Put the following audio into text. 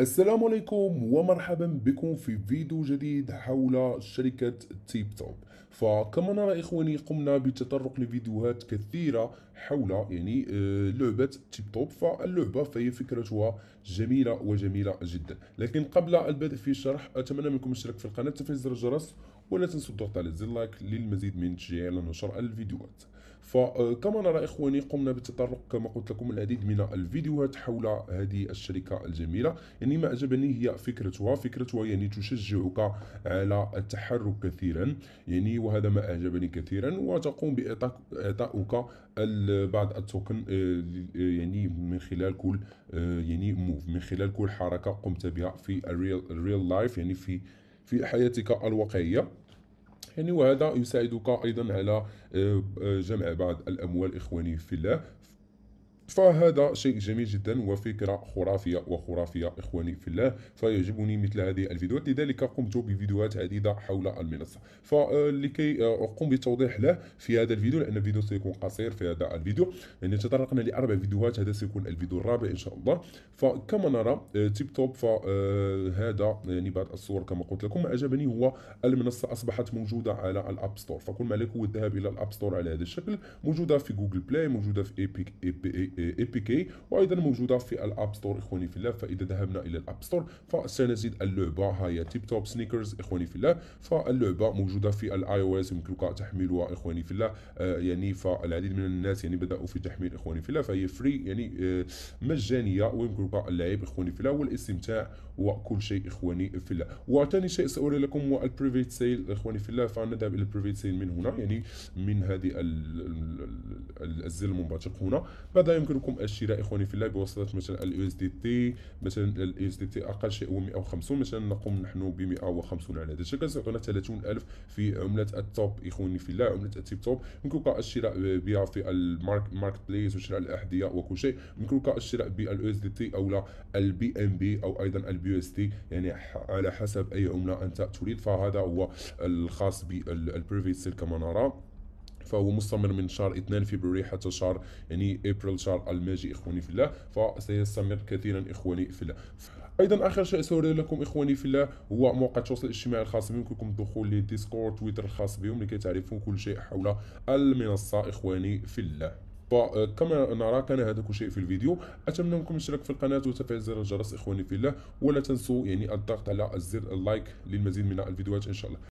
السلام عليكم ومرحبا بكم في فيديو جديد حول شركة تيب توب فكما نرى إخواني قمنا بتطرق لفيديوهات كثيرة حول يعني آه، لعبة تيب توب فاللعبة فهي فكرتها جميلة وجميلة جدا لكن قبل البدء في الشرح أتمنى منكم الاشتراك في القناة تفعيل زر الجرس ولا تنسوا الضغط على زر لايك للمزيد من التشجيع على نشر الفيديوهات فكما آه، نرى إخواني قمنا بالتطرق كما قلت لكم العديد من الفيديوهات حول هذه الشركة الجميلة يعني ما أعجبني هي فكرتها فكرتها يعني تشجعك على التحرك كثيرا يعني وهذا ما أعجبني كثيرا وتقوم بإعطائك بعض التوكن آه، يعني من خلال كل آه، يعني موف من خلال كل حركة قمت بها في الريل لايف يعني في في حياتك الواقعية يعني وهذا يساعدك أيضا على آه، آه، جمع بعض الأموال إخواني في الله فهذا شيء جميل جدا وفكرة خرافية وخرافية إخواني في الله فيعجبني مثل هذه الفيديوهات لذلك قمت بفيديوهات عديدة حول المنصة فلكي آه، أقوم بتوضيح له في هذا الفيديو لأن الفيديو سيكون قصير في هذا الفيديو يعني تطرقنا لأربع فيديوهات هذا سيكون الفيديو الرابع إن شاء الله فكما نرى آه، تيب توب فهذا آه، يعني بعض الصور كما قلت لكم ما أعجبني هو المنصة أصبحت موجودة على الأب ستور فكل ما عليك هو الذهاب إلى الأب ستور على هذا الشكل موجودة في جوجل بلاي موجودة في إيبك إي اي بي كي وايضا موجوده في الاب ستور اخواني في الله فاذا ذهبنا الى الاب ستور فسنجد اللعبه ها هي تيب توب سنيكرز اخواني في الله فاللعبه موجوده في الاي او اس يمكنك تحميلها اخواني في الله آه يعني فالعديد من الناس يعني بداوا في تحميل اخواني في الله فهي فري يعني آه مجانيه ويمكنك اللعب اخواني في الله والاستمتاع وكل شيء اخواني في الله وثاني شيء ساري لكم هو البريفيت سيل اخواني في الله فنذهب الى البريفيت سيل من هنا يعني من هذه الزر المنبثق هنا ماذا يمكنكم الشراء اخواني في الله بواسطه مثلا اليو اس دي تي مثلا اليو اس دي تي اقل شيء هو 150 مثلا نقوم نحن ب 150 على هذا الشيء كتعطينا 30000 في عمله التوب اخواني في الله عمله التيب توب يمكنك الشراء بها في المارك ماركت بليس وشراء الاحذيه وكل شيء يمكنك الشراء بالاو اس دي تي او البي ام بي او ايضا البي اس تي يعني على حسب اي عمله انت تريد فهذا هو الخاص بالبريفيت سيل كما نرى فهو مستمر من شهر 2 فبراير حتى شهر يعني ابريل شهر الماجي اخواني في الله فسيستمر كثيرا اخواني في الله ايضا اخر شيء ساري لكم اخواني في الله هو موقع التواصل الاجتماعي الخاص بهم يمكنكم الدخول للديسكورد تويتر الخاص بهم لكي تعرفوا كل شيء حول المنصه اخواني في الله فكما نرى كان هذا كل شيء في الفيديو اتمنى منكم الاشتراك في القناه وتفعيل زر الجرس اخواني في الله ولا تنسوا يعني الضغط على زر اللايك للمزيد من الفيديوهات ان شاء الله